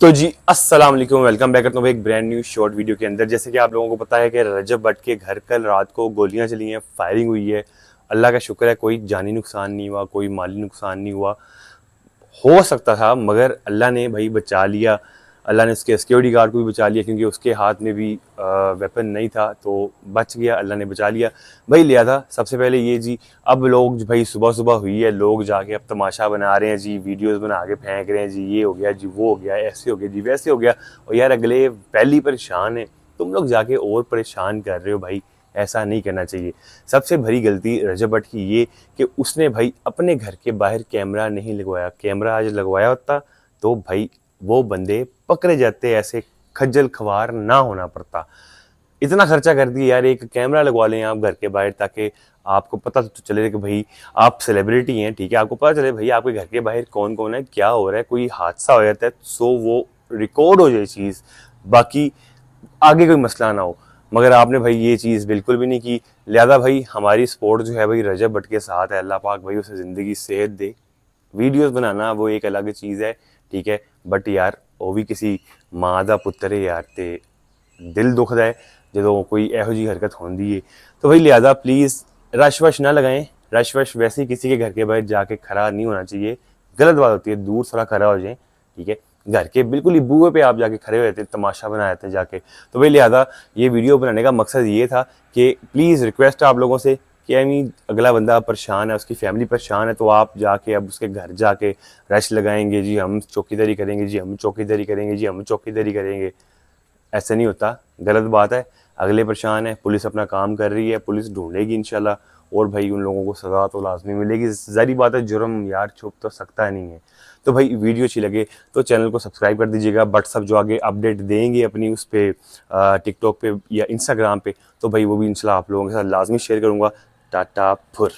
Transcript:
तो जी अस्सलाम वालेकुम वेलकम बैक करता हूँ एक ब्रांड न्यू शॉर्ट वीडियो के अंदर जैसे कि आप लोगों को पता है कि रजब भट्ट के घर कल रात को गोलियां चली हैं फायरिंग हुई है अल्लाह का शुक्र है कोई जानी नुकसान नहीं हुआ कोई माली नुकसान नहीं हुआ हो सकता था मगर अल्लाह ने भाई बचा लिया अल्लाह ने उसके सिक्योरिटी गार्ड को भी बचा लिया क्योंकि उसके हाथ में भी वेपन नहीं था तो बच गया अल्लाह ने बचा लिया भाई लिया था सबसे पहले ये जी अब लोग भाई सुबह सुबह हुई है लोग जाके अब तमाशा बना रहे हैं जी वीडियोस बना के फेंक रहे हैं जी ये हो गया जी वो हो गया ऐसे हो गया जी वैसे हो गया और यार अगले पहली परेशान है तुम लोग जाके और परेशान कर रहे हो भाई ऐसा नहीं करना चाहिए सबसे भरी गलती रजब भट्ट की ये कि उसने भाई अपने घर के बाहर कैमरा नहीं लगवाया कैमरा आज लगवाया होता तो भाई वो बंदे पकड़े जाते ऐसे खज्जल खवार ना होना पड़ता इतना खर्चा कर दिया यार एक कैमरा लगवा लें आप घर के बाहर ताकि आपको पता तो चले कि भाई आप सेलिब्रिटी हैं ठीक है आपको पता चले भाई आपके घर के बाहर कौन कौन है क्या हो रहा है कोई हादसा हो जाता है सो तो वो रिकॉर्ड हो जाए चीज़ बाकी आगे कोई मसला ना हो मगर आपने भाई ये चीज़ बिल्कुल भी नहीं की लिहाजा भाई हमारी स्पोर्ट जो है भाई रजब भट्ट के साथ है अल्लाह पाक भाई उसे ज़िंदगी सेहत दे वीडियोस बनाना वो एक अलग चीज़ है ठीक है बट यार वो भी किसी माँ का पुत्र है यार ते दिल दुखद है जो ਕੋਈ ਇਹੋ हरकत होती है तो भाई लिहाजा प्लीज़ रश वश ना ਨਾ रश वश वैसे ही किसी के घर के बाहर जाके खड़ा नहीं होना चाहिए गलत बात होती है दूर थोड़ा खड़ा हो जाए ठीक है घर के बिल्कुल ही बूहे पे आप जाके खड़े हो थे तमाशा बनाए रहते जाके तो भाई लिहाजा ये वीडियो बनाने का मकसद ये था कि प्लीज़ रिक्वेस्ट आप लोगों से कि आई मीन अगला बंदा परेशान है उसकी फैमिली परेशान है तो आप जाके अब उसके घर जाके रश लगाएंगे जी हम चौकीदारी करेंगे जी हम चौकीदारी करेंगे जी हम चौकीदारी करेंगे ऐसा नहीं होता गलत बात है अगले परेशान है पुलिस अपना काम कर रही है पुलिस ढूंढेगी इनशाला और भाई उन लोगों को सज़ा तो लाजमी मिलेगी ज़ारी बात है जुर्म यार छुप तो सकता नहीं है तो भाई वीडियो अच्छी लगे तो चैनल को सब्सक्राइब कर दीजिएगा व्हाट्सअप जो आगे अपडेट देंगे अपनी उस पर टिकटॉक पे या इंस्टाग्राम पे तो भाई वो भी इंशाल्लाह आप लोगों के साथ लाजमी शेयर करूँगा टाटा फुर